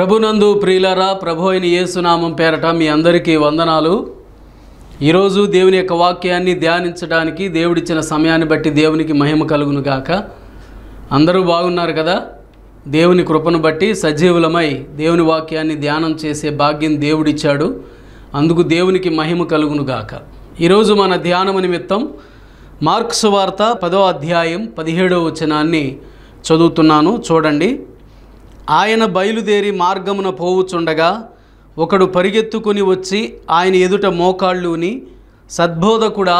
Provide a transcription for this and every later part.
ప్రభునందు ప్రియులరా ప్రభు అయిన యేసునామం పేరట మీ అందరికీ వందనాలు ఈరోజు దేవుని యొక్క వాక్యాన్ని ధ్యానించడానికి దేవుడిచ్చిన సమయాన్ని బట్టి దేవునికి మహిమ కలుగును గాక అందరూ బాగున్నారు కదా దేవుని కృపను బట్టి సజీవులమై దేవుని వాక్యాన్ని ధ్యానం చేసే భాగ్యం దేవుడిచ్చాడు అందుకు దేవునికి మహిమ కలుగును గాక ఈరోజు మన ధ్యానం నిమిత్తం మార్క్స్ వార్త పదో అధ్యాయం పదిహేడవ వచనాన్ని చదువుతున్నాను చూడండి ఆయన బయలుదేరి మార్గమున పోవుచుండగా ఒకడు పరిగెత్తుకుని వచ్చి ఆయన ఎదుట మోకాళ్ళుని సద్బోధకుడా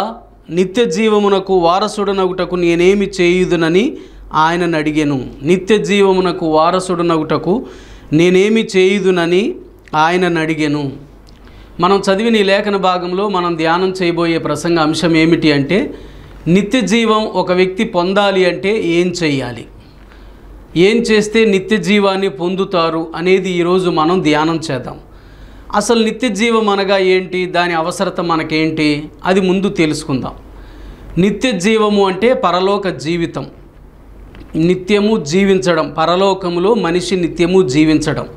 నిత్య జీవమునకు వారసుడనగుటకు నేనేమి చేయుదునని ఆయనను అడిగాను నిత్య జీవమునకు వారసుడనగుటకు నేనేమి చేయుదునని ఆయనను అడిగాను మనం చదివిన ఈ లేఖన భాగంలో మనం ధ్యానం చేయబోయే ప్రసంగ అంశం ఏమిటి అంటే నిత్య జీవం ఒక వ్యక్తి పొందాలి అంటే ఏం చేయాలి ఏం చేస్తే నిత్య జీవాన్ని పొందుతారు అనేది ఈరోజు మనం ధ్యానం చేద్దాం అసలు నిత్య జీవం అనగా ఏంటి దాని అవసరత మనకేంటి అది ముందు తెలుసుకుందాం నిత్య జీవము అంటే పరలోక జీవితం నిత్యము జీవించడం పరలోకములో మనిషి నిత్యము జీవించడం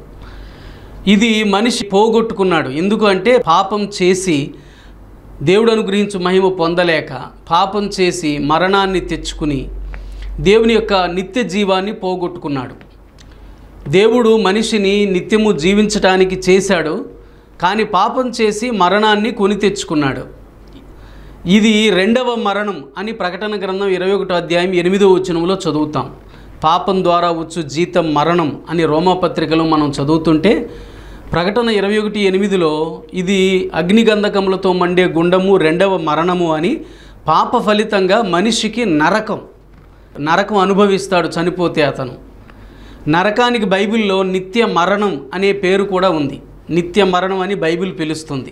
ఇది మనిషి పోగొట్టుకున్నాడు ఎందుకంటే పాపం చేసి దేవుడు అనుగ్రహించు మహిమ పొందలేక పాపం చేసి మరణాన్ని తెచ్చుకుని దేవుని యొక్క నిత్య జీవాన్ని పోగొట్టుకున్నాడు దేవుడు మనిషిని నిత్యము జీవించటానికి చేశాడు కానీ పాపం చేసి మరణాన్ని కొని తెచ్చుకున్నాడు ఇది రెండవ మరణం అని ప్రకటన గ్రంథం ఇరవై ఒకటో అధ్యాయం ఎనిమిదో వచనంలో చదువుతాం పాపం ద్వారా వచ్చు జీతం మరణం అని రోమపత్రికలో మనం చదువుతుంటే ప్రకటన ఇరవై ఒకటి ఎనిమిదిలో ఇది అగ్నిగంధకములతో మండే గుండము రెండవ మరణము అని పాప ఫలితంగా మనిషికి నరకం నరకం అనుభవిస్తాడు చనిపోతే అతను నరకానికి బైబిల్లో నిత్య మరణం అనే పేరు కూడా ఉంది నిత్య మరణం అని బైబిల్ పిలుస్తుంది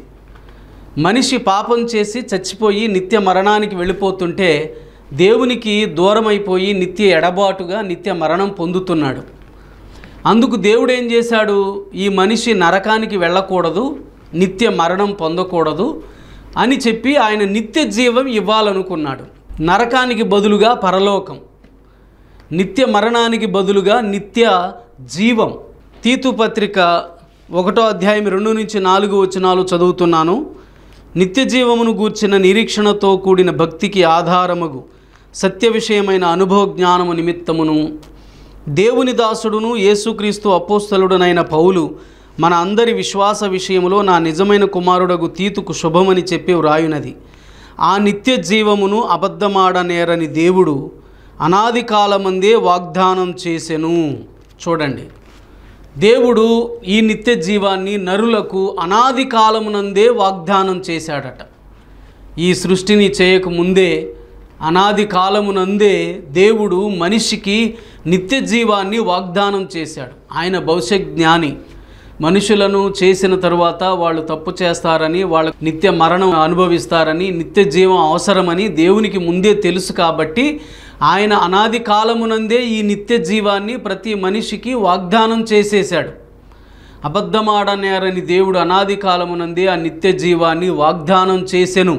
మనిషి పాపం చేసి చచ్చిపోయి నిత్య మరణానికి వెళ్ళిపోతుంటే దేవునికి దూరమైపోయి నిత్య ఎడబాటుగా నిత్య మరణం పొందుతున్నాడు అందుకు దేవుడు ఏం చేశాడు ఈ మనిషి నరకానికి వెళ్ళకూడదు నిత్య మరణం పొందకూడదు అని చెప్పి ఆయన నిత్య జీవం ఇవ్వాలనుకున్నాడు నరకానికి బదులుగా పరలోకం నిత్య మరణానికి బదులుగా నిత్య జీవం తీతు పత్రిక ఒకటో అధ్యాయం రెండు నుంచి నాలుగు వచనాలు చదువుతున్నాను నిత్య జీవమును గూర్చిన నిరీక్షణతో కూడిన భక్తికి ఆధారముగు సత్య విషయమైన అనుభవ జ్ఞానము నిమిత్తమును దేవుని దాసుడును యేసుక్రీస్తు అపోస్తలుడునైన పౌలు మన అందరి విశ్వాస విషయంలో నా నిజమైన కుమారుడగు తీతుకు శుభమని చెప్పి వ్రాయునది ఆ నిత్య జీవమును అబద్ధమాడనేరని దేవుడు అనాది కాలమందే వాగ్దానం చేసెను చూడండి దేవుడు ఈ నిత్య జీవాన్ని నరులకు అనాది కాలమునందే వాగ్దానం చేశాడట ఈ సృష్టిని చేయకముందే అనాది కాలమునందే దేవుడు మనిషికి నిత్య జీవాన్ని వాగ్దానం చేశాడు ఆయన భవిష్య జ్ఞాని మనుషులను చేసిన తరువాత వాళ్ళు తప్పు చేస్తారని వాళ్ళ నిత్య మరణం అనుభవిస్తారని నిత్య జీవం అవసరమని దేవునికి ముందే తెలుసు కాబట్టి ఆయన అనాది కాలమునందే ఈ నిత్య జీవాన్ని ప్రతి మనిషికి వాగ్దానం చేసేశాడు అబద్ధమాడనేరని దేవుడు అనాది కాలమునందే ఆ నిత్య జీవాన్ని వాగ్దానం చేసెను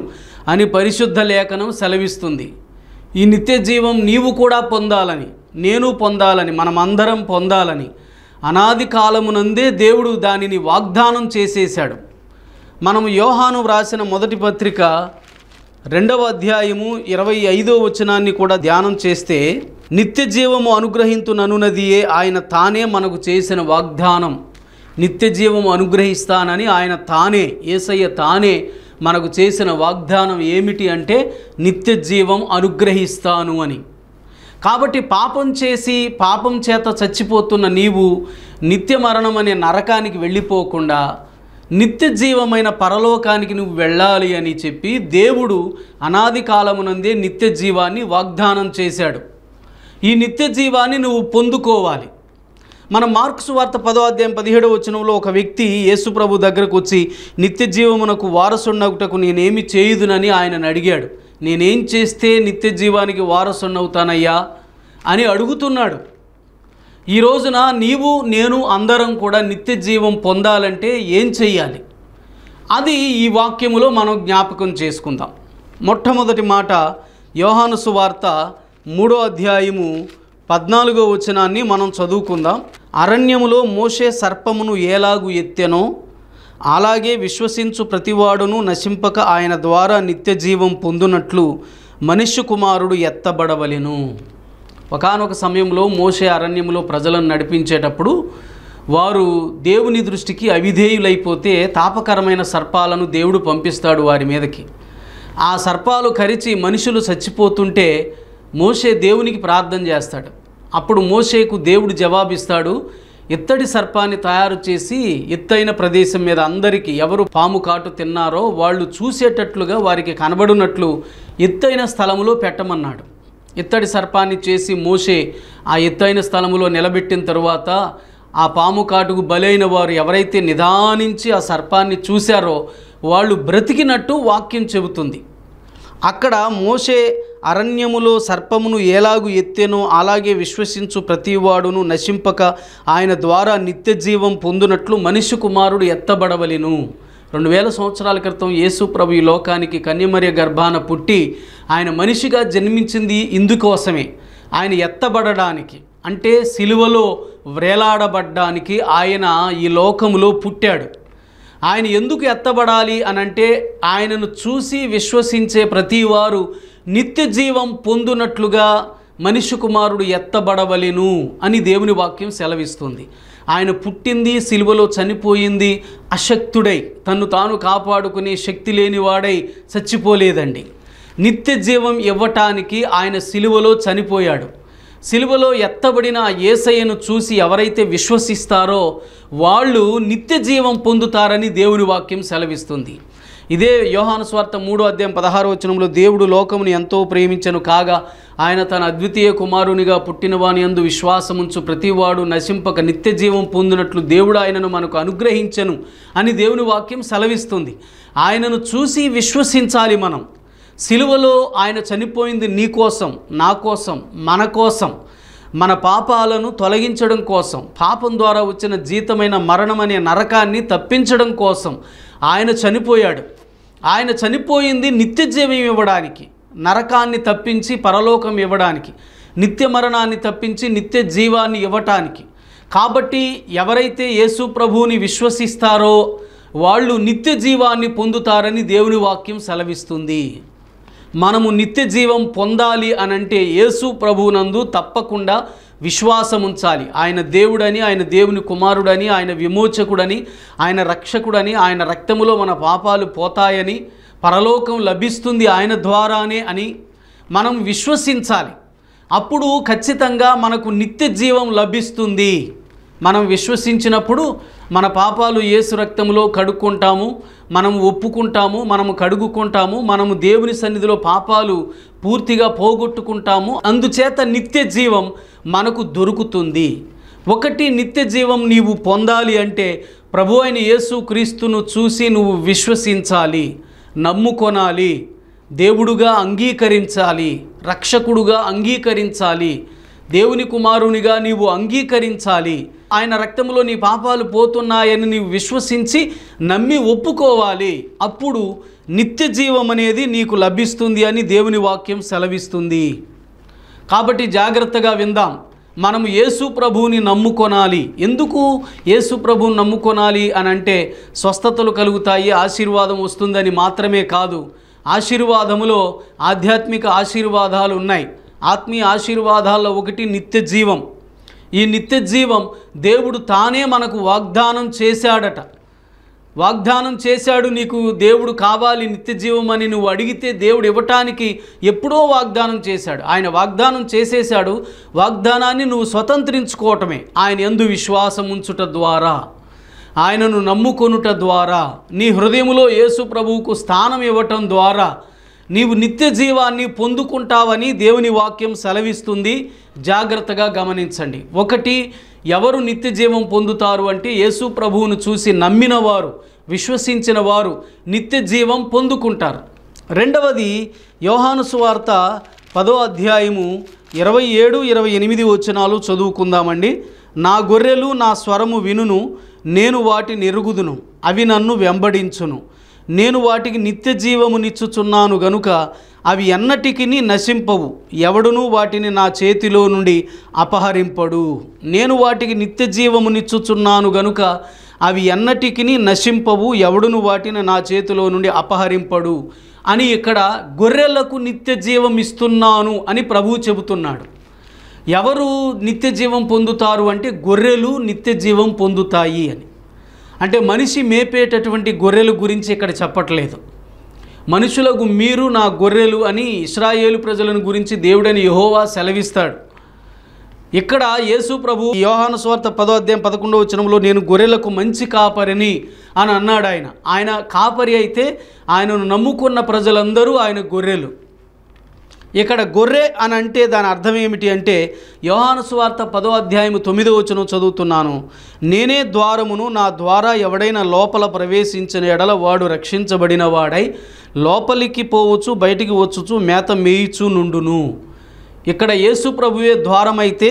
అని పరిశుద్ధ లేఖనం సెలవిస్తుంది ఈ నిత్య జీవం నీవు కూడా పొందాలని నేను పొందాలని మనమందరం పొందాలని అనాది కాలమునందే దేవుడు దానిని వాగ్దానం చేసేశాడు మనం యోహాను వ్రాసిన మొదటి పత్రిక రెండవ అధ్యాయము ఇరవై ఐదో వచనాన్ని కూడా ధ్యానం చేస్తే నిత్య జీవము అనుగ్రహింతుననున్నదియే ఆయన తానే మనకు చేసిన వాగ్దానం నిత్య జీవము అనుగ్రహిస్తానని ఆయన తానే ఏసయ్య తానే మనకు చేసిన వాగ్దానం ఏమిటి అంటే నిత్య జీవం అనుగ్రహిస్తాను అని కాబట్టి పాపం చేసి పాపం చేత చచ్చిపోతున్న నీవు నిత్య మరణం అనే నరకానికి వెళ్ళిపోకుండా నిత్య జీవమైన పరలోకానికి నువ్వు వెళ్ళాలి అని చెప్పి దేవుడు అనాది కాలమునందే నిత్య జీవాన్ని వాగ్దానం చేశాడు ఈ నిత్య జీవాన్ని నువ్వు పొందుకోవాలి మన మార్క్స్ వార్త పదో అధ్యాయం పదిహేడవ వచనంలో ఒక వ్యక్తి యేసుప్రభు దగ్గరకు వచ్చి నిత్య జీవమునకు వారసున్నగుటకు నేనేమి చేయుదునని ఆయనను అడిగాడు నేనేం చేస్తే నిత్య జీవానికి వారసున్నవుతానయ్యా అని అడుగుతున్నాడు ఈ రోజున నీవు నేను అందరం కూడా నిత్య జీవం పొందాలంటే ఏం చేయాలి అది ఈ వాక్యములో మనం జ్ఞాపకం చేసుకుందాం మొట్టమొదటి మాట యోహానుసు వార్త మూడో అధ్యాయము పద్నాలుగో వచనాన్ని మనం చదువుకుందాం అరణ్యములో మోసే సర్పమును ఏలాగు ఎత్తెనో అలాగే విశ్వసించు ప్రతివాడును నశింపక ఆయన ద్వారా నిత్య జీవం పొందునట్లు మనుష్య కుమారుడు ఎత్తబడవలెను ఒకనొక సమయంలో మోసే అరణ్యంలో ప్రజలను నడిపించేటప్పుడు వారు దేవుని దృష్టికి అవిధేయులైపోతే తాపకరమైన సర్పాలను దేవుడు పంపిస్తాడు వారి మీదకి ఆ సర్పాలు కరిచి మనుషులు చచ్చిపోతుంటే మోసే దేవునికి ప్రార్థన చేస్తాడు అప్పుడు మోసేకు దేవుడు జవాబిస్తాడు ఇత్తడి సర్పాన్ని తయారు చేసి ఎత్తైన ప్రదేశం మీద అందరికీ ఎవరు పాము కాటు తిన్నారో వాళ్ళు చూసేటట్లుగా వారికి కనబడినట్లు ఎత్తైన స్థలంలో పెట్టమన్నాడు ఇత్తడి సర్పాన్ని చేసి మోసే ఆ ఎత్తైన స్థలములో నిలబెట్టిన తరువాత ఆ పాము కాటుకు బలైన వారు ఎవరైతే నిదానించి ఆ సర్పాన్ని చూశారో వాళ్ళు బ్రతికినట్టు వాక్యం చెబుతుంది అక్కడ మోసే అరణ్యములో సర్పమును ఎలాగు ఎత్తేనో అలాగే విశ్వసించు ప్రతివాడును నశింపక ఆయన ద్వారా నిత్య జీవం పొందినట్లు మనిషి కుమారుడు ఎత్తబడవలను రెండు వేల సంవత్సరాల క్రితం యేసు ప్రభు ఈ లోకానికి కన్యమర్య గర్భాన పుట్టి ఆయన మనిషిగా జన్మించింది ఇందుకోసమే ఆయన ఎత్తబడడానికి అంటే సిలువలో వ్రేలాడబడ్డానికి ఆయన ఈ లోకములో పుట్టాడు ఆయన ఎందుకు ఎత్తబడాలి అని అంటే ఆయనను చూసి విశ్వసించే ప్రతివారు నిత్య జీవం పొందునట్లుగా మనిషి కుమారుడు ఎత్తబడవలెను అని దేవుని వాక్యం సెలవిస్తుంది ఆయన పుట్టింది సిలువలో చనిపోయింది అశక్తుడై తన్ను తాను కాపాడుకునే శక్తి లేనివాడై చచ్చిపోలేదండి నిత్య జీవం ఇవ్వటానికి ఆయన సిలువలో చనిపోయాడు సిలువలో ఎత్తబడిన ఏసయ్యను చూసి ఎవరైతే విశ్వసిస్తారో వాళ్ళు నిత్య జీవం పొందుతారని దేవుని వాక్యం సెలవిస్తుంది ఇదే యోహాను స్వార్థ మూడో అధ్యాయం పదహారు వచనంలో దేవుడు లోకముని ఎంతో ప్రేమించను కాగా ఆయన తన అద్వితీయ కుమారునిగా పుట్టినవాని అందు విశ్వాసముంచు ప్రతివాడు నశింపక నిత్య జీవం పొందినట్లు దేవుడు ఆయనను మనకు అనుగ్రహించను అని దేవుని వాక్యం సెలవిస్తుంది ఆయనను చూసి విశ్వసించాలి మనం సిలువలో ఆయన చనిపోయింది నీ కోసం నా కోసం మన కోసం మన పాపాలను తొలగించడం కోసం పాపం ద్వారా వచ్చిన జీతమైన మరణం అనే నరకాన్ని తప్పించడం కోసం ఆయన చనిపోయాడు ఆయన చనిపోయింది నిత్యజీవం ఇవ్వడానికి నరకాన్ని తప్పించి పరలోకం ఇవ్వడానికి నిత్య మరణాన్ని తప్పించి నిత్య జీవాన్ని ఇవ్వటానికి కాబట్టి ఎవరైతే యేసు ప్రభువుని విశ్వసిస్తారో వాళ్ళు నిత్య జీవాన్ని పొందుతారని దేవుని వాక్యం సెలవిస్తుంది మనము నిత్య జీవం పొందాలి అనంటే యేసు ప్రభువునందు తప్పకుండా విశ్వాసం ఉంచాలి ఆయన దేవుడని ఆయన దేవుని కుమారుడని ఆయన విమోచకుడని ఆయన రక్షకుడని ఆయన రక్తములో మన పాపాలు పోతాయని పరలోకం లభిస్తుంది ఆయన ద్వారానే అని మనం విశ్వసించాలి అప్పుడు ఖచ్చితంగా మనకు నిత్య జీవం లభిస్తుంది మనం విశ్వసించినప్పుడు మన పాపాలు ఏసు రక్తంలో కడుక్కుంటాము మనం ఒప్పుకుంటాము మనము కడుగుకుంటాము మనము దేవుని సన్నిధిలో పాపాలు పూర్తిగా పోగొట్టుకుంటాము అందుచేత నిత్య జీవం మనకు దొరుకుతుంది ఒకటి నిత్య జీవం నీవు పొందాలి అంటే ప్రభు అయిన యేసు క్రీస్తును చూసి నువ్వు విశ్వసించాలి నమ్ముకొనాలి దేవుడుగా అంగీకరించాలి రక్షకుడుగా అంగీకరించాలి దేవుని కుమారునిగా నీవు అంగీకరించాలి ఆయన రక్తంలో నీ పాపాలు పోతున్నాయని నీవు విశ్వసించి నమ్మి ఒప్పుకోవాలి అప్పుడు నిత్య జీవం అనేది నీకు లభిస్తుంది అని దేవుని వాక్యం సెలవిస్తుంది కాబట్టి జాగ్రత్తగా విందాం మనం యేసు ప్రభువుని నమ్ముకొనాలి ఎందుకు యేసు ప్రభువుని నమ్ముకొనాలి అని అంటే స్వస్థతలు కలుగుతాయి ఆశీర్వాదం వస్తుందని మాత్రమే కాదు ఆశీర్వాదములో ఆధ్యాత్మిక ఆశీర్వాదాలు ఉన్నాయి ఆత్మీయ ఆశీర్వాదాల్లో ఒకటి నిత్య జీవం ఈ నిత్య జీవం దేవుడు తానే మనకు వాగ్దానం చేశాడట వాగ్దానం చేశాడు నీకు దేవుడు కావాలి నిత్య జీవం అని నువ్వు అడిగితే దేవుడు ఇవ్వటానికి ఎప్పుడో వాగ్దానం చేశాడు ఆయన వాగ్దానం చేసేశాడు వాగ్దానాన్ని నువ్వు స్వతంత్రించుకోవటమే ఆయన ఎందు విశ్వాసం ఉంచుట ద్వారా ఆయనను నమ్ముకొనుట ద్వారా నీ హృదయంలో యేసు ప్రభువుకు స్థానం ఇవ్వటం ద్వారా నీవు నిత్య జీవాన్ని పొందుకుంటావని దేవుని వాక్యం సెలవిస్తుంది జాగ్రత్తగా గమనించండి ఒకటి ఎవరు నిత్య జీవం పొందుతారు అంటే యేసు ప్రభువును చూసి నమ్మిన వారు విశ్వసించిన వారు నిత్య జీవం పొందుకుంటారు రెండవది యోహాను సువార్త పదో అధ్యాయము ఇరవై ఏడు ఇరవై ఎనిమిది వచనాలు చదువుకుందామండి నా గొర్రెలు నా స్వరము వినును నేను వాటిని ఎరుగుదును అవి నన్ను వెంబడించును నేను వాటికి నిత్య జీవమునిచ్చుచున్నాను గనుక అవి ఎన్నటికి నశింపవు ఎవడునూ వాటిని నా చేతిలో నుండి అపహరింపడు నేను వాటికి నిత్య జీవమునిచ్చుచున్నాను గనుక అవి ఎన్నటికి నశింపవు ఎవడును వాటిని నా చేతిలో నుండి అపహరింపడు అని ఇక్కడ గొర్రెలకు నిత్య జీవం ఇస్తున్నాను అని ప్రభువు చెబుతున్నాడు ఎవరు నిత్య జీవం పొందుతారు అంటే గొర్రెలు నిత్య జీవం పొందుతాయి అని అంటే మనిషి మేపేటటువంటి గొర్రెల గురించి ఇక్కడ చెప్పట్లేదు మనుషులకు మీరు నా గొర్రెలు అని ఇస్రాయేలు ప్రజలను గురించి దేవుడని యహోవా సెలవిస్తాడు ఇక్కడ యేసు ప్రభు యోహాను స్వార్థ పదో అధ్యాయం పదకొండవ వచనంలో నేను గొర్రెలకు మంచి కాపరిని అని అన్నాడు ఆయన ఆయన కాపరి అయితే ఆయనను నమ్ముకున్న ప్రజలందరూ ఆయన గొర్రెలు ఇక్కడ గొర్రె అని అంటే దాని అర్థం ఏమిటి అంటే యోహాను వార్త పదో అధ్యాయం తొమ్మిదో వచనం చదువుతున్నాను నేనే ద్వారమును నా ద్వారా ఎవడైనా లోపల ప్రవేశించిన ఎడల వాడు రక్షించబడిన వాడై లోపలికి పోవచ్చు బయటికి వచ్చుచు మేత మేయిచు నుండును ఇక్కడ యేసు ప్రభువే ద్వారమైతే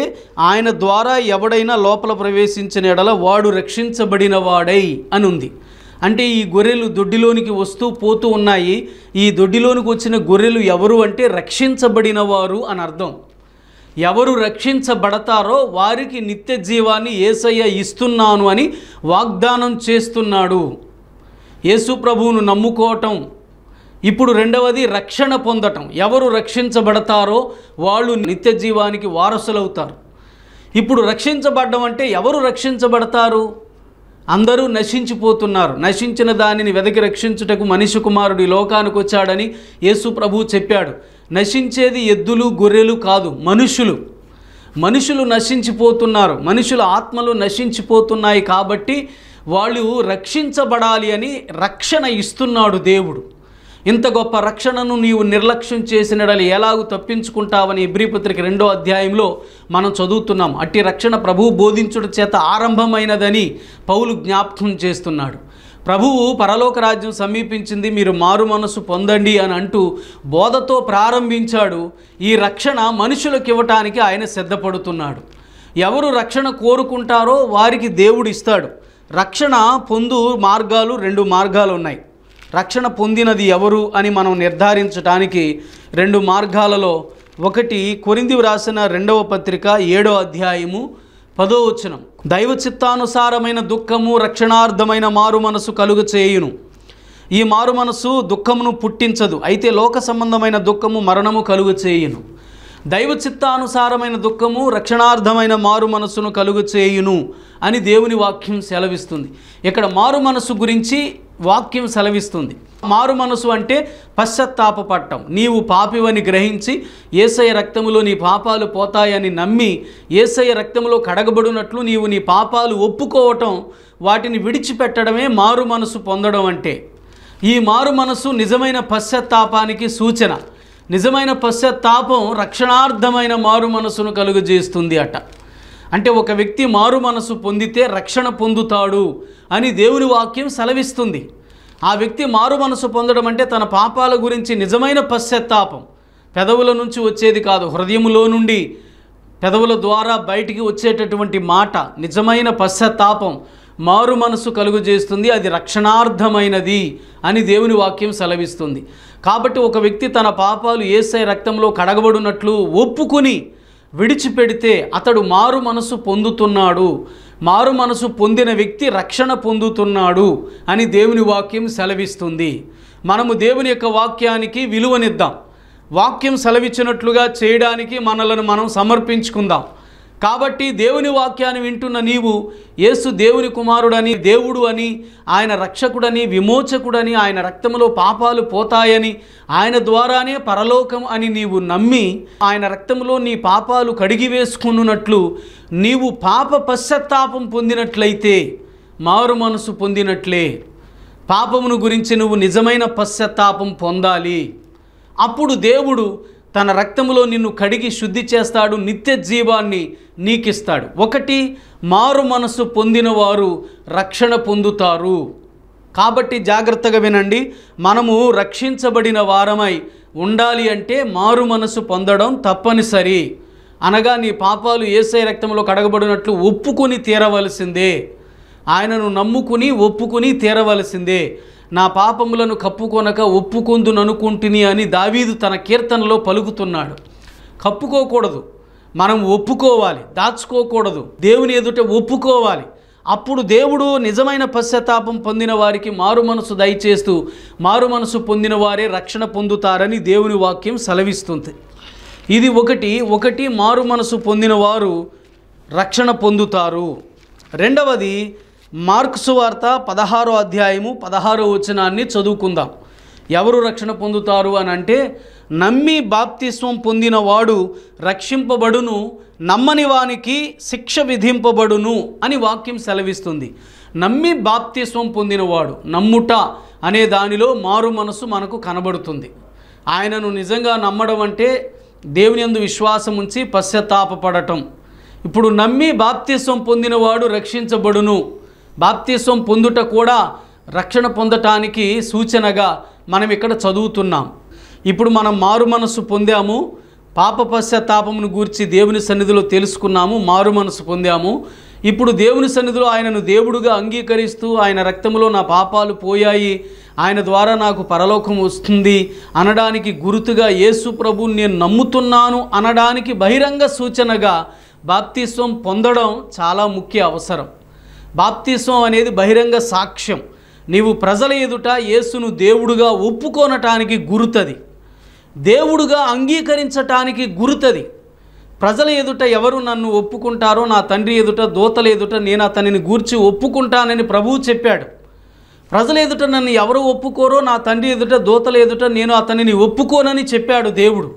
ఆయన ద్వారా ఎవడైనా లోపల ప్రవేశించిన ఎడల వాడు రక్షించబడిన వాడై అనుంది అంటే ఈ గొర్రెలు దొడ్డిలోనికి వస్తూ పోతూ ఉన్నాయి ఈ దొడ్డిలోనికి వచ్చిన గొర్రెలు ఎవరు అంటే రక్షించబడిన వారు అని అర్థం ఎవరు రక్షించబడతారో వారికి నిత్య జీవాన్ని ఏసయ్య ఇస్తున్నాను అని వాగ్దానం చేస్తున్నాడు యేసు ప్రభువును నమ్ముకోవటం ఇప్పుడు రెండవది రక్షణ పొందటం ఎవరు రక్షించబడతారో వాళ్ళు నిత్య జీవానికి వారసులవుతారు ఇప్పుడు రక్షించబడ్డం అంటే ఎవరు రక్షించబడతారు అందరూ నశించిపోతున్నారు నశించిన దానిని వెదకి రక్షించుటకు మనిషి కుమారుడు లోకానికి వచ్చాడని యేసు ప్రభు చెప్పాడు నశించేది ఎద్దులు గొర్రెలు కాదు మనుషులు మనుషులు నశించిపోతున్నారు మనుషుల ఆత్మలు నశించిపోతున్నాయి కాబట్టి వాళ్ళు రక్షించబడాలి అని రక్షణ ఇస్తున్నాడు దేవుడు ఇంత గొప్ప రక్షణను నీవు నిర్లక్ష్యం చేసినడలు ఎలాగూ తప్పించుకుంటావని ఇబ్రిపత్రిక రెండో అధ్యాయంలో మనం చదువుతున్నాం అట్టి రక్షణ ప్రభువు బోధించుడు చేత ఆరంభమైనదని పౌలు జ్ఞాపకం చేస్తున్నాడు ప్రభువు పరలోక రాజ్యం సమీపించింది మీరు మారు మనసు పొందండి అని అంటూ బోధతో ప్రారంభించాడు ఈ రక్షణ మనుషులకు ఇవ్వటానికి ఆయన సిద్ధపడుతున్నాడు ఎవరు రక్షణ కోరుకుంటారో వారికి దేవుడు ఇస్తాడు రక్షణ పొందు మార్గాలు రెండు మార్గాలు ఉన్నాయి రక్షణ పొందినది ఎవరు అని మనం నిర్ధారించడానికి రెండు మార్గాలలో ఒకటి కొరింది వ్రాసిన రెండవ పత్రిక ఏడో అధ్యాయము పదో వచనం దైవ చిత్తానుసారమైన దుఃఖము రక్షణార్థమైన మారు మనసు కలుగు చేయును ఈ మారు మనసు దుఃఖమును పుట్టించదు అయితే లోక సంబంధమైన దుఃఖము మరణము కలుగు చేయును దైవ చిత్తానుసారమైన దుఃఖము రక్షణార్థమైన మారు మనస్సును కలుగు చేయును అని దేవుని వాక్యం సెలవిస్తుంది ఇక్కడ మారు మనస్సు గురించి వాక్యం సెలవిస్తుంది మారు మనసు అంటే పట్టం నీవు పాపివని గ్రహించి ఏసయ రక్తములో నీ పాపాలు పోతాయని నమ్మి ఏసయ రక్తములో కడగబడినట్లు నీవు నీ పాపాలు ఒప్పుకోవటం వాటిని విడిచిపెట్టడమే మారు మనసు పొందడం అంటే ఈ మారు మనసు నిజమైన పశ్చత్తాపానికి సూచన నిజమైన పశ్చాత్తాపం రక్షణార్థమైన మారు మనసును కలుగజేస్తుంది అట అంటే ఒక వ్యక్తి మారు మనసు పొందితే రక్షణ పొందుతాడు అని దేవుని వాక్యం సెలవిస్తుంది ఆ వ్యక్తి మారు మనసు పొందడం అంటే తన పాపాల గురించి నిజమైన పశ్చాత్తాపం పెదవుల నుంచి వచ్చేది కాదు హృదయంలో నుండి పెదవుల ద్వారా బయటికి వచ్చేటటువంటి మాట నిజమైన పశ్చాత్తాపం మారు మనసు కలుగు చేస్తుంది అది రక్షణార్థమైనది అని దేవుని వాక్యం సెలవిస్తుంది కాబట్టి ఒక వ్యక్తి తన పాపాలు ఏసై రక్తంలో కడగబడినట్లు ఒప్పుకుని విడిచిపెడితే అతడు మారు మనసు పొందుతున్నాడు మారు మనసు పొందిన వ్యక్తి రక్షణ పొందుతున్నాడు అని దేవుని వాక్యం సెలవిస్తుంది మనము దేవుని యొక్క వాక్యానికి విలువనిద్దాం వాక్యం సెలవిచ్చినట్లుగా చేయడానికి మనలను మనం సమర్పించుకుందాం కాబట్టి దేవుని వాక్యాన్ని వింటున్న నీవు యేసు దేవుని కుమారుడని దేవుడు అని ఆయన రక్షకుడని విమోచకుడని ఆయన రక్తంలో పాపాలు పోతాయని ఆయన ద్వారానే పరలోకం అని నీవు నమ్మి ఆయన రక్తంలో నీ పాపాలు కడిగి వేసుకున్నట్లు నీవు పాప పశ్చాత్తాపం పొందినట్లయితే మారు మనసు పొందినట్లే పాపమును గురించి నువ్వు నిజమైన పశ్చాత్తాపం పొందాలి అప్పుడు దేవుడు తన రక్తములో నిన్ను కడిగి శుద్ధి చేస్తాడు నిత్య జీవాన్ని నీకిస్తాడు ఒకటి మారు మనసు వారు రక్షణ పొందుతారు కాబట్టి జాగ్రత్తగా వినండి మనము రక్షించబడిన వారమై ఉండాలి అంటే మారు మనసు పొందడం తప్పనిసరి అనగా నీ పాపాలు ఏసై రక్తంలో కడగబడినట్లు ఒప్పుకొని తీరవలసిందే ఆయనను నమ్ముకుని ఒప్పుకుని తీరవలసిందే నా పాపములను కప్పుకొనక ఒప్పుకొందుననుకుంటుని అని దావీదు తన కీర్తనలో పలుకుతున్నాడు కప్పుకోకూడదు మనం ఒప్పుకోవాలి దాచుకోకూడదు దేవుని ఎదుట ఒప్పుకోవాలి అప్పుడు దేవుడు నిజమైన పశ్చాత్తాపం పొందిన వారికి మారు మనసు దయచేస్తూ మారు మనసు పొందిన వారే రక్షణ పొందుతారని దేవుని వాక్యం సెలవిస్తుంది ఇది ఒకటి ఒకటి మారు మనసు పొందిన వారు రక్షణ పొందుతారు రెండవది మార్క్సు వార్త పదహారో అధ్యాయము పదహారో వచనాన్ని చదువుకుందాం ఎవరు రక్షణ పొందుతారు అని అంటే నమ్మి బాప్తిస్వం పొందినవాడు రక్షింపబడును నమ్మని వానికి శిక్ష విధింపబడును అని వాక్యం సెలవిస్తుంది నమ్మి బాప్తిస్వం పొందినవాడు నమ్ముట అనే దానిలో మారు మనసు మనకు కనబడుతుంది ఆయనను నిజంగా నమ్మడం అంటే దేవుని అందు విశ్వాసం ఉంచి పశ్చాత్తాపడటం ఇప్పుడు నమ్మి బాప్తిస్వం పొందినవాడు రక్షించబడును బాప్తీసం పొందుట కూడా రక్షణ పొందటానికి సూచనగా మనం ఇక్కడ చదువుతున్నాం ఇప్పుడు మనం మారు మనసు పొందాము పాప పశ్చాత్తాపమును గూర్చి దేవుని సన్నిధిలో తెలుసుకున్నాము మారు మనసు పొందాము ఇప్పుడు దేవుని సన్నిధిలో ఆయనను దేవుడుగా అంగీకరిస్తూ ఆయన రక్తంలో నా పాపాలు పోయాయి ఆయన ద్వారా నాకు పరలోకం వస్తుంది అనడానికి గురుతుగా యేసు ప్రభు నేను నమ్ముతున్నాను అనడానికి బహిరంగ సూచనగా బాప్తిస్వం పొందడం చాలా ముఖ్య అవసరం బాప్తిస్వం అనేది బహిరంగ సాక్ష్యం నీవు ప్రజల ఎదుట యేసును దేవుడుగా ఒప్పుకోనటానికి గురుతది దేవుడుగా అంగీకరించటానికి గురుతది ప్రజల ఎదుట ఎవరు నన్ను ఒప్పుకుంటారో నా తండ్రి ఎదుట దోతల ఎదుట నేను అతనిని గూర్చి ఒప్పుకుంటానని ప్రభువు చెప్పాడు ప్రజల ఎదుట నన్ను ఎవరు ఒప్పుకోరో నా తండ్రి ఎదుట దోతల ఎదుట నేను అతనిని ఒప్పుకోనని చెప్పాడు దేవుడు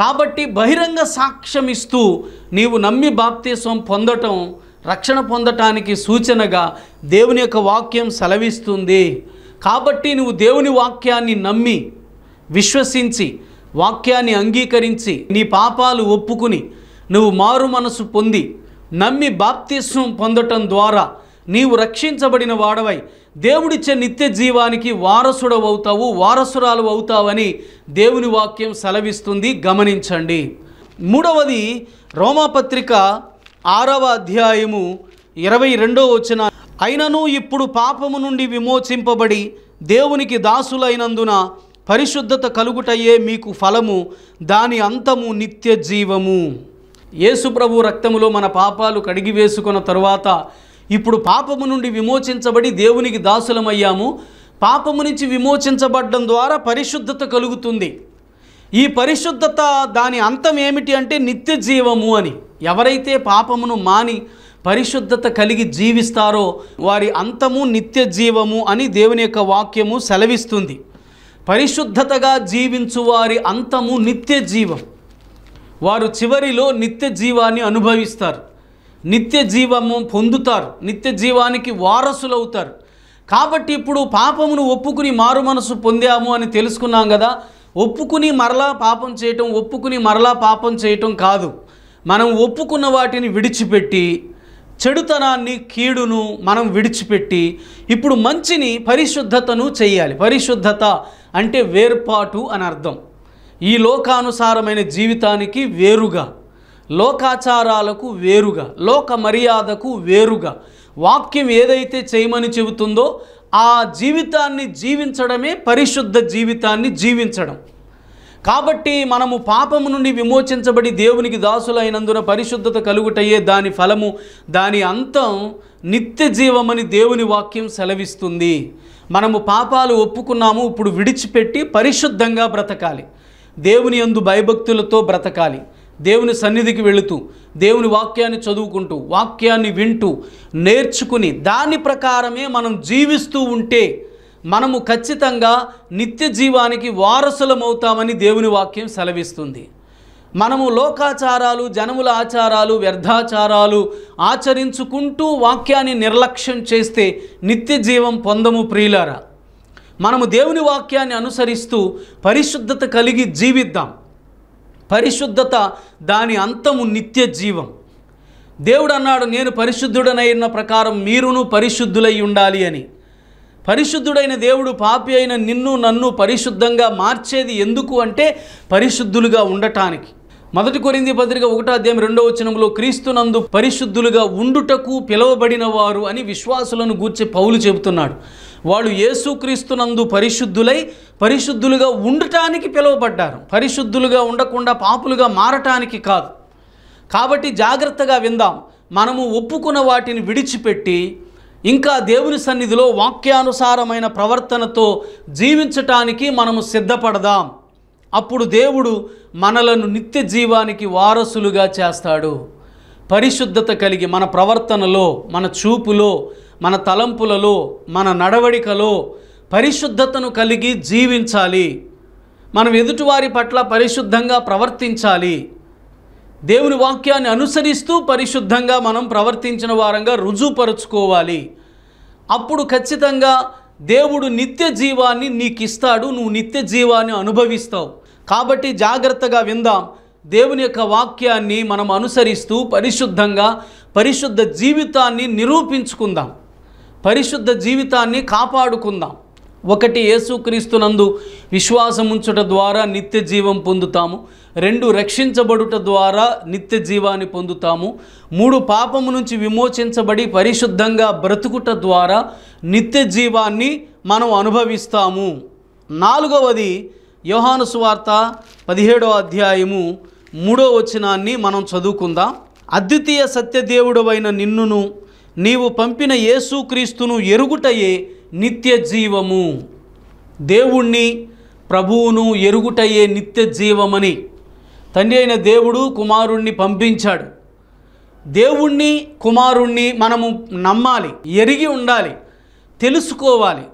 కాబట్టి బహిరంగ సాక్ష్యం ఇస్తూ నీవు నమ్మి బాప్తీస్వం పొందటం రక్షణ పొందటానికి సూచనగా దేవుని యొక్క వాక్యం సెలవిస్తుంది కాబట్టి నువ్వు దేవుని వాక్యాన్ని నమ్మి విశ్వసించి వాక్యాన్ని అంగీకరించి నీ పాపాలు ఒప్పుకుని నువ్వు మారు మనసు పొంది నమ్మి బాప్తిస్వం పొందటం ద్వారా నీవు రక్షించబడిన వాడవై దేవుడిచ్చే నిత్య జీవానికి వారసుడవవుతావు వారసురాలు అవుతావని దేవుని వాక్యం సెలవిస్తుంది గమనించండి మూడవది రోమాపత్రిక ఆరవ అధ్యాయము ఇరవై రెండో వచ్చిన అయినను ఇప్పుడు పాపము నుండి విమోచింపబడి దేవునికి దాసులైనందున పరిశుద్ధత కలుగుటయే మీకు ఫలము దాని అంతము నిత్య జీవము యేసుప్రభు రక్తములో మన పాపాలు కడిగి వేసుకున్న తరువాత ఇప్పుడు పాపము నుండి విమోచించబడి దేవునికి దాసులమయ్యాము పాపము నుంచి విమోచించబడడం ద్వారా పరిశుద్ధత కలుగుతుంది ఈ పరిశుద్ధత దాని అంతం ఏమిటి అంటే నిత్య జీవము అని ఎవరైతే పాపమును మాని పరిశుద్ధత కలిగి జీవిస్తారో వారి అంతము నిత్య జీవము అని దేవుని యొక్క వాక్యము సెలవిస్తుంది పరిశుద్ధతగా జీవించు వారి అంతము నిత్య జీవం వారు చివరిలో నిత్య జీవాన్ని అనుభవిస్తారు నిత్య జీవము పొందుతారు నిత్య జీవానికి వారసులవుతారు కాబట్టి ఇప్పుడు పాపమును ఒప్పుకుని మారు మనసు పొందాము అని తెలుసుకున్నాం కదా ఒప్పుకుని మరలా పాపం చేయటం ఒప్పుకుని మరలా పాపం చేయటం కాదు మనం ఒప్పుకున్న వాటిని విడిచిపెట్టి చెడుతనాన్ని కీడును మనం విడిచిపెట్టి ఇప్పుడు మంచిని పరిశుద్ధతను చేయాలి పరిశుద్ధత అంటే వేర్పాటు అని అర్థం ఈ లోకానుసారమైన జీవితానికి వేరుగా లోకాచారాలకు వేరుగా లోక మర్యాదకు వేరుగా వాక్యం ఏదైతే చేయమని చెబుతుందో ఆ జీవితాన్ని జీవించడమే పరిశుద్ధ జీవితాన్ని జీవించడం కాబట్టి మనము పాపము నుండి విమోచించబడి దేవునికి దాసులైనందున పరిశుద్ధత కలుగుటయే దాని ఫలము దాని అంతం నిత్య జీవమని దేవుని వాక్యం సెలవిస్తుంది మనము పాపాలు ఒప్పుకున్నాము ఇప్పుడు విడిచిపెట్టి పరిశుద్ధంగా బ్రతకాలి దేవుని యందు భయభక్తులతో బ్రతకాలి దేవుని సన్నిధికి వెళుతూ దేవుని వాక్యాన్ని చదువుకుంటూ వాక్యాన్ని వింటూ నేర్చుకుని దాని ప్రకారమే మనం జీవిస్తూ ఉంటే మనము ఖచ్చితంగా నిత్య జీవానికి వారసులమవుతామని దేవుని వాక్యం సెలవిస్తుంది మనము లోకాచారాలు జనముల ఆచారాలు వ్యర్థాచారాలు ఆచరించుకుంటూ వాక్యాన్ని నిర్లక్ష్యం చేస్తే నిత్య జీవం పొందము ప్రియులారా మనము దేవుని వాక్యాన్ని అనుసరిస్తూ పరిశుద్ధత కలిగి జీవిద్దాం పరిశుద్ధత దాని అంతము నిత్య జీవం దేవుడు అన్నాడు నేను పరిశుద్ధుడనైన ప్రకారం మీరును పరిశుద్ధులై ఉండాలి అని పరిశుద్ధుడైన దేవుడు పాపి అయిన నిన్ను నన్ను పరిశుద్ధంగా మార్చేది ఎందుకు అంటే పరిశుద్ధులుగా ఉండటానికి మొదటి కొరింది పత్రిక ఒకటో అధ్యాయం రెండో వచనంలో క్రీస్తునందు పరిశుద్ధులుగా ఉండుటకు పిలువబడిన వారు అని విశ్వాసులను గూర్చి పౌలు చెబుతున్నాడు వాళ్ళు యేసుక్రీస్తునందు పరిశుద్ధులై పరిశుద్ధులుగా ఉండటానికి పిలువబడ్డారు పరిశుద్ధులుగా ఉండకుండా పాపులుగా మారటానికి కాదు కాబట్టి జాగ్రత్తగా విందాం మనము ఒప్పుకున్న వాటిని విడిచిపెట్టి ఇంకా దేవుని సన్నిధిలో వాక్యానుసారమైన ప్రవర్తనతో జీవించటానికి మనము సిద్ధపడదాం అప్పుడు దేవుడు మనలను నిత్య జీవానికి వారసులుగా చేస్తాడు పరిశుద్ధత కలిగి మన ప్రవర్తనలో మన చూపులో మన తలంపులలో మన నడవడికలో పరిశుద్ధతను కలిగి జీవించాలి మనం ఎదుటివారి పట్ల పరిశుద్ధంగా ప్రవర్తించాలి దేవుని వాక్యాన్ని అనుసరిస్తూ పరిశుద్ధంగా మనం ప్రవర్తించిన వారంగా రుజువుపరుచుకోవాలి అప్పుడు ఖచ్చితంగా దేవుడు నిత్య జీవాన్ని నీకు ఇస్తాడు నువ్వు నిత్య జీవాన్ని అనుభవిస్తావు కాబట్టి జాగ్రత్తగా విందాం దేవుని యొక్క వాక్యాన్ని మనం అనుసరిస్తూ పరిశుద్ధంగా పరిశుద్ధ జీవితాన్ని నిరూపించుకుందాం పరిశుద్ధ జీవితాన్ని కాపాడుకుందాం ఒకటి యేసుక్రీస్తునందు విశ్వాసముంచుట ద్వారా నిత్య జీవం పొందుతాము రెండు రక్షించబడుట ద్వారా నిత్య జీవాన్ని పొందుతాము మూడు పాపము నుంచి విమోచించబడి పరిశుద్ధంగా బ్రతుకుట ద్వారా నిత్య జీవాన్ని మనం అనుభవిస్తాము నాలుగవది యోహాను సువార్త పదిహేడవ అధ్యాయము మూడో వచనాన్ని మనం చదువుకుందాం అద్వితీయ అయిన నిన్నును నీవు పంపిన యేసుక్రీస్తును ఎరుగుటయే నిత్య జీవము దేవుణ్ణి ప్రభువును ఎరుగుటయే నిత్య జీవమని తండ్రి అయిన దేవుడు కుమారుణ్ణి పంపించాడు దేవుణ్ణి కుమారుణ్ణి మనము నమ్మాలి ఎరిగి ఉండాలి తెలుసుకోవాలి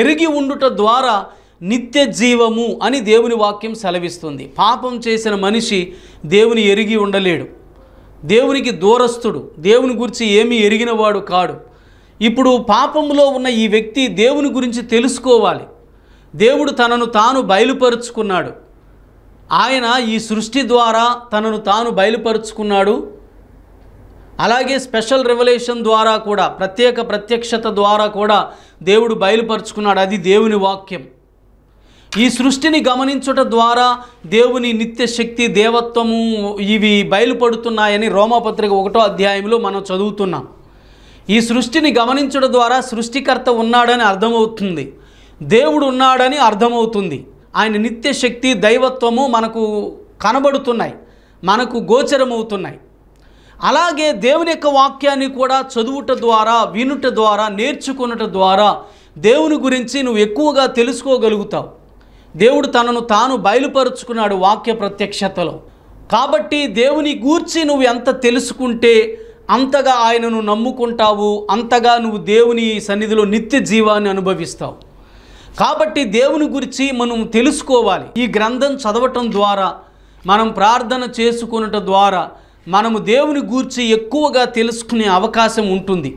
ఎరిగి ఉండుట ద్వారా నిత్య జీవము అని దేవుని వాక్యం సెలవిస్తుంది పాపం చేసిన మనిషి దేవుని ఎరిగి ఉండలేడు దేవునికి దూరస్తుడు దేవుని గురించి ఏమీ ఎరిగినవాడు కాడు ఇప్పుడు పాపంలో ఉన్న ఈ వ్యక్తి దేవుని గురించి తెలుసుకోవాలి దేవుడు తనను తాను బయలుపరుచుకున్నాడు ఆయన ఈ సృష్టి ద్వారా తనను తాను బయలుపరుచుకున్నాడు అలాగే స్పెషల్ రెవల్యూషన్ ద్వారా కూడా ప్రత్యేక ప్రత్యక్షత ద్వారా కూడా దేవుడు బయలుపరుచుకున్నాడు అది దేవుని వాక్యం ఈ సృష్టిని గమనించుట ద్వారా దేవుని నిత్య శక్తి దేవత్వము ఇవి బయలుపడుతున్నాయని రోమపత్రిక ఒకటో అధ్యాయంలో మనం చదువుతున్నాం ఈ సృష్టిని గమనించడం ద్వారా సృష్టికర్త ఉన్నాడని అర్థమవుతుంది దేవుడు ఉన్నాడని అర్థమవుతుంది ఆయన నిత్య శక్తి దైవత్వము మనకు కనబడుతున్నాయి మనకు గోచరమవుతున్నాయి అలాగే దేవుని యొక్క వాక్యాన్ని కూడా చదువుట ద్వారా వినుట ద్వారా నేర్చుకున్నట ద్వారా దేవుని గురించి నువ్వు ఎక్కువగా తెలుసుకోగలుగుతావు దేవుడు తనను తాను బయలుపరుచుకున్నాడు వాక్య ప్రత్యక్షతలో కాబట్టి దేవుని గూర్చి నువ్వు ఎంత తెలుసుకుంటే అంతగా ఆయనను నమ్ముకుంటావు అంతగా నువ్వు దేవుని సన్నిధిలో నిత్య జీవాన్ని అనుభవిస్తావు కాబట్టి దేవుని గురించి మనం తెలుసుకోవాలి ఈ గ్రంథం చదవటం ద్వారా మనం ప్రార్థన చేసుకునటం ద్వారా మనము దేవుని గూర్చి ఎక్కువగా తెలుసుకునే అవకాశం ఉంటుంది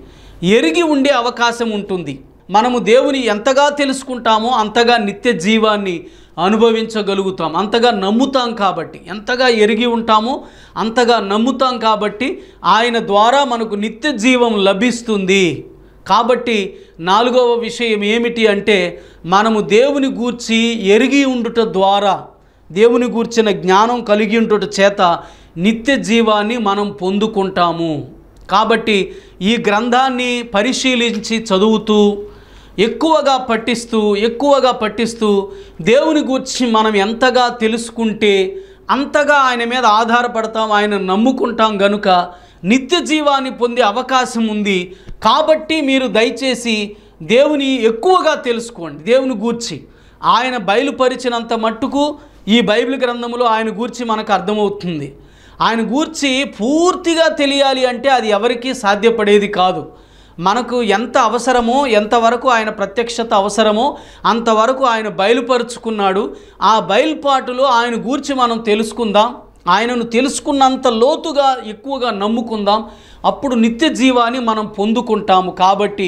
ఎరిగి ఉండే అవకాశం ఉంటుంది మనము దేవుని ఎంతగా తెలుసుకుంటామో అంతగా నిత్య జీవాన్ని అనుభవించగలుగుతాం అంతగా నమ్ముతాం కాబట్టి ఎంతగా ఎరిగి ఉంటామో అంతగా నమ్ముతాం కాబట్టి ఆయన ద్వారా మనకు నిత్య జీవం లభిస్తుంది కాబట్టి నాలుగవ విషయం ఏమిటి అంటే మనము దేవుని గూర్చి ఎరిగి ఉండుట ద్వారా దేవుని గూర్చిన జ్ఞానం కలిగి ఉండుట చేత నిత్య జీవాన్ని మనం పొందుకుంటాము కాబట్టి ఈ గ్రంథాన్ని పరిశీలించి చదువుతూ ఎక్కువగా పట్టిస్తూ ఎక్కువగా పట్టిస్తూ దేవుని గురించి మనం ఎంతగా తెలుసుకుంటే అంతగా ఆయన మీద ఆధారపడతాం ఆయన నమ్ముకుంటాం గనుక నిత్య జీవాన్ని పొందే అవకాశం ఉంది కాబట్టి మీరు దయచేసి దేవుని ఎక్కువగా తెలుసుకోండి దేవుని గూర్చి ఆయన బయలుపరిచినంత మట్టుకు ఈ బైబిల్ గ్రంథంలో ఆయన గూర్చి మనకు అర్థమవుతుంది ఆయన గూర్చి పూర్తిగా తెలియాలి అంటే అది ఎవరికీ సాధ్యపడేది కాదు మనకు ఎంత అవసరమో ఎంతవరకు ఆయన ప్రత్యక్షత అవసరమో అంతవరకు ఆయన బయలుపరుచుకున్నాడు ఆ బయలుపాటులో ఆయన గూర్చి మనం తెలుసుకుందాం ఆయనను తెలుసుకున్నంత లోతుగా ఎక్కువగా నమ్ముకుందాం అప్పుడు నిత్య జీవాన్ని మనం పొందుకుంటాము కాబట్టి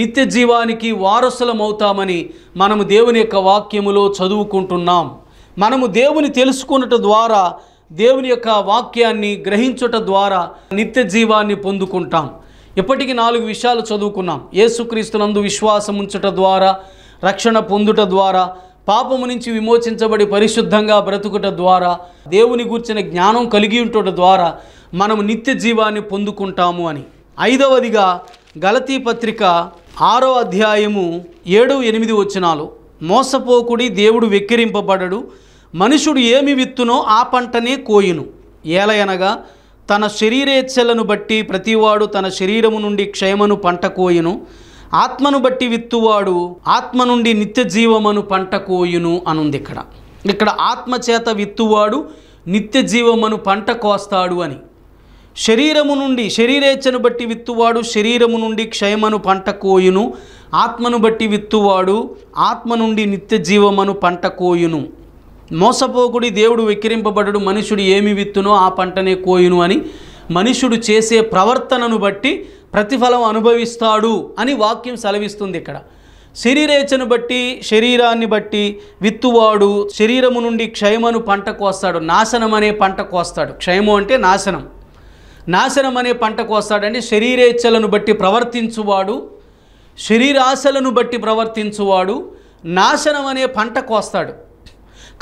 నిత్య జీవానికి వారసులమవుతామని మనము దేవుని యొక్క వాక్యములో చదువుకుంటున్నాం మనము దేవుని తెలుసుకున్నట ద్వారా దేవుని యొక్క వాక్యాన్ని గ్రహించుట ద్వారా నిత్య జీవాన్ని పొందుకుంటాం ఇప్పటికీ నాలుగు విషయాలు చదువుకున్నాం ఏసుక్రీస్తునందు విశ్వాసం ఉంచుట ద్వారా రక్షణ పొందుట ద్వారా పాపము నుంచి విమోచించబడి పరిశుద్ధంగా బ్రతుకుట ద్వారా దేవుని గూర్చిన జ్ఞానం కలిగి ఉంటుట ద్వారా మనం నిత్య జీవాన్ని పొందుకుంటాము అని ఐదవదిగా గలతీ పత్రిక ఆరో అధ్యాయము ఏడు ఎనిమిది వచ్చినాలు మోసపోకుడి దేవుడు వెక్కిరింపబడడు మనుషుడు ఏమి విత్తునో ఆ పంటనే కోయును ఏలయనగా తన శరీరేచ్ఛలను బట్టి ప్రతివాడు తన శరీరము నుండి క్షయమను పంట కోయును ఆత్మను బట్టి విత్తువాడు ఆత్మ నుండి నిత్య జీవమను పంట కోయును అనుంది ఇక్కడ ఇక్కడ ఆత్మ చేత విత్తువాడు నిత్య జీవమను పంట కోస్తాడు అని శరీరము నుండి శరీరేచ్ఛను బట్టి విత్తువాడు శరీరము నుండి క్షయమను పంట కోయును ఆత్మను బట్టి విత్తువాడు ఆత్మ నుండి నిత్య జీవమను పంట కోయును మోసపోకుడి దేవుడు వెక్కిరింపబడడు మనుషుడు ఏమి విత్తునో ఆ పంటనే కోయును అని మనుషుడు చేసే ప్రవర్తనను బట్టి ప్రతిఫలం అనుభవిస్తాడు అని వాక్యం సెలవిస్తుంది ఇక్కడ శరీరేచను బట్టి శరీరాన్ని బట్టి విత్తువాడు శరీరము నుండి క్షయమను పంట కోస్తాడు నాశనం అనే పంట కోస్తాడు క్షయము అంటే నాశనం నాశనం అనే పంట కోస్తాడంటే శరీరేచ్ఛలను బట్టి ప్రవర్తించువాడు శరీరాశలను బట్టి ప్రవర్తించువాడు నాశనం అనే పంట కోస్తాడు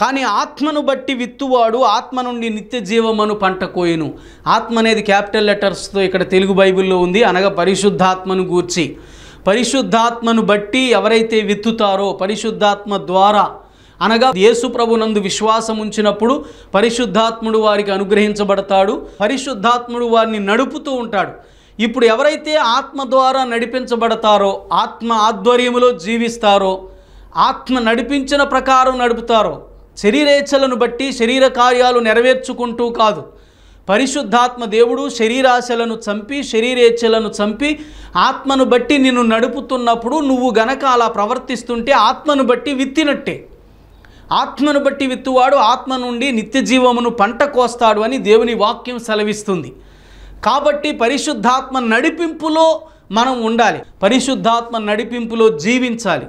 కానీ ఆత్మను బట్టి విత్తువాడు ఆత్మ నుండి నిత్య జీవమను పంట కోయను ఆత్మ అనేది క్యాపిటల్ లెటర్స్తో ఇక్కడ తెలుగు బైబిల్లో ఉంది అనగా పరిశుద్ధాత్మను గూర్చి పరిశుద్ధాత్మను బట్టి ఎవరైతే విత్తుతారో పరిశుద్ధాత్మ ద్వారా అనగా యేసు ప్రభునందు విశ్వాసం ఉంచినప్పుడు పరిశుద్ధాత్ముడు వారికి అనుగ్రహించబడతాడు పరిశుద్ధాత్ముడు వారిని నడుపుతూ ఉంటాడు ఇప్పుడు ఎవరైతే ఆత్మ ద్వారా నడిపించబడతారో ఆత్మ ఆధ్వర్యంలో జీవిస్తారో ఆత్మ నడిపించిన ప్రకారం నడుపుతారో శరీరేచ్ఛలను బట్టి శరీర కార్యాలు నెరవేర్చుకుంటూ కాదు పరిశుద్ధాత్మ దేవుడు శరీరాశలను చంపి శరీరేచ్ఛలను చంపి ఆత్మను బట్టి నిన్ను నడుపుతున్నప్పుడు నువ్వు గనక అలా ప్రవర్తిస్తుంటే ఆత్మను బట్టి విత్తినట్టే ఆత్మను బట్టి విత్తువాడు ఆత్మ నుండి నిత్య జీవమును పంట కోస్తాడు అని దేవుని వాక్యం సెలవిస్తుంది కాబట్టి పరిశుద్ధాత్మ నడిపింపులో మనం ఉండాలి పరిశుద్ధాత్మ నడిపింపులో జీవించాలి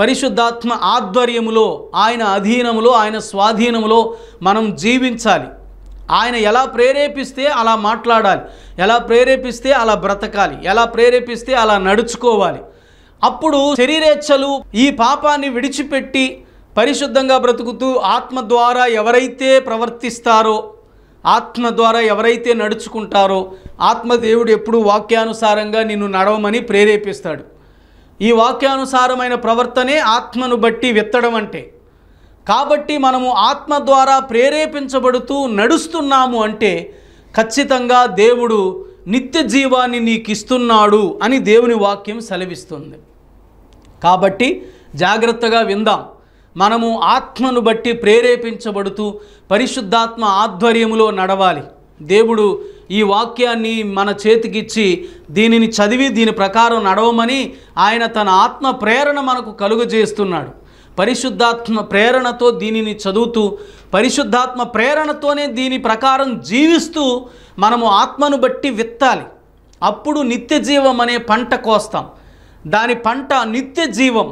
పరిశుద్ధాత్మ ఆధ్వర్యములో ఆయన అధీనములో ఆయన స్వాధీనములో మనం జీవించాలి ఆయన ఎలా ప్రేరేపిస్తే అలా మాట్లాడాలి ఎలా ప్రేరేపిస్తే అలా బ్రతకాలి ఎలా ప్రేరేపిస్తే అలా నడుచుకోవాలి అప్పుడు శరీరేచ్ఛలు ఈ పాపాన్ని విడిచిపెట్టి పరిశుద్ధంగా బ్రతుకుతూ ఆత్మ ద్వారా ఎవరైతే ప్రవర్తిస్తారో ఆత్మ ద్వారా ఎవరైతే నడుచుకుంటారో ఆత్మదేవుడు ఎప్పుడు వాక్యానుసారంగా నిన్ను నడవమని ప్రేరేపిస్తాడు ఈ వాక్యానుసారమైన ప్రవర్తనే ఆత్మను బట్టి విత్తడం అంటే కాబట్టి మనము ఆత్మ ద్వారా ప్రేరేపించబడుతూ నడుస్తున్నాము అంటే ఖచ్చితంగా దేవుడు నిత్య జీవాన్ని నీకు ఇస్తున్నాడు అని దేవుని వాక్యం సెలవిస్తుంది కాబట్టి జాగ్రత్తగా విందాం మనము ఆత్మను బట్టి ప్రేరేపించబడుతూ పరిశుద్ధాత్మ ఆధ్వర్యములో నడవాలి దేవుడు ఈ వాక్యాన్ని మన చేతికిచ్చి దీనిని చదివి దీని ప్రకారం నడవమని ఆయన తన ఆత్మ ప్రేరణ మనకు కలుగజేస్తున్నాడు పరిశుద్ధాత్మ ప్రేరణతో దీనిని చదువుతూ పరిశుద్ధాత్మ ప్రేరణతోనే దీని ప్రకారం జీవిస్తూ మనము ఆత్మను బట్టి విత్తాలి అప్పుడు నిత్య జీవం అనే పంట కోస్తాం దాని పంట నిత్య జీవం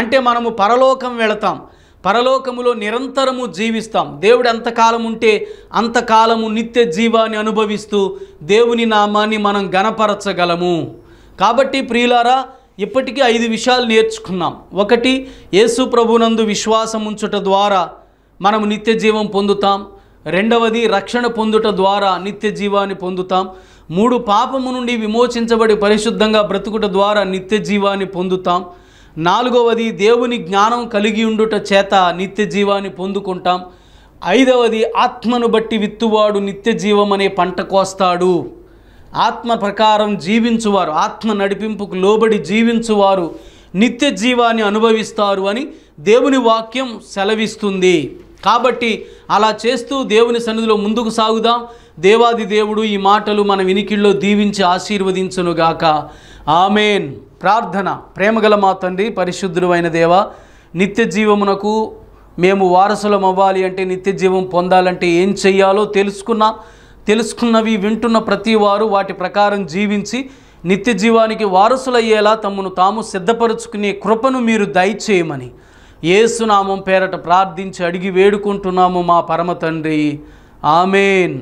అంటే మనము పరలోకం వెళతాం పరలోకములో నిరంతరము జీవిస్తాం దేవుడు ఎంతకాలం ఉంటే అంతకాలము నిత్య జీవాన్ని అనుభవిస్తూ దేవుని నామాన్ని మనం గణపరచగలము కాబట్టి ప్రియులారా ఇప్పటికీ ఐదు విషయాలు నేర్చుకున్నాం ఒకటి యేసు ప్రభునందు విశ్వాసం ఉంచుట ద్వారా మనం నిత్య జీవం పొందుతాం రెండవది రక్షణ పొందుట ద్వారా నిత్య జీవాన్ని పొందుతాం మూడు పాపము నుండి విమోచించబడి పరిశుద్ధంగా బ్రతుకుట ద్వారా నిత్య జీవాన్ని పొందుతాం నాలుగవది దేవుని జ్ఞానం కలిగి ఉండుట చేత నిత్య జీవాన్ని పొందుకుంటాం ఐదవది ఆత్మను బట్టి విత్తువాడు నిత్య జీవం అనే పంట కోస్తాడు ఆత్మ ప్రకారం జీవించువారు ఆత్మ నడిపింపుకు లోబడి జీవించువారు నిత్య జీవాన్ని అనుభవిస్తారు అని దేవుని వాక్యం సెలవిస్తుంది కాబట్టి అలా చేస్తూ దేవుని సన్నిధిలో ముందుకు సాగుదాం దేవాది దేవుడు ఈ మాటలు మన వినికిల్లో దీవించి ఆశీర్వదించునుగాక ఆమెన్ ప్రార్థన ప్రేమగల మా తండ్రి పరిశుద్ధుడు అయిన దేవ నిత్య జీవమునకు మేము వారసులం అవ్వాలి అంటే నిత్య జీవం పొందాలంటే ఏం చెయ్యాలో తెలుసుకున్న తెలుసుకున్నవి వింటున్న ప్రతి వారు వాటి ప్రకారం జీవించి నిత్య జీవానికి వారసులయ్యేలా తమను తాము సిద్ధపరుచుకునే కృపను మీరు దయచేయమని ఏసునామం పేరట ప్రార్థించి అడిగి వేడుకుంటున్నాము మా పరమ తండ్రి ఆమెన్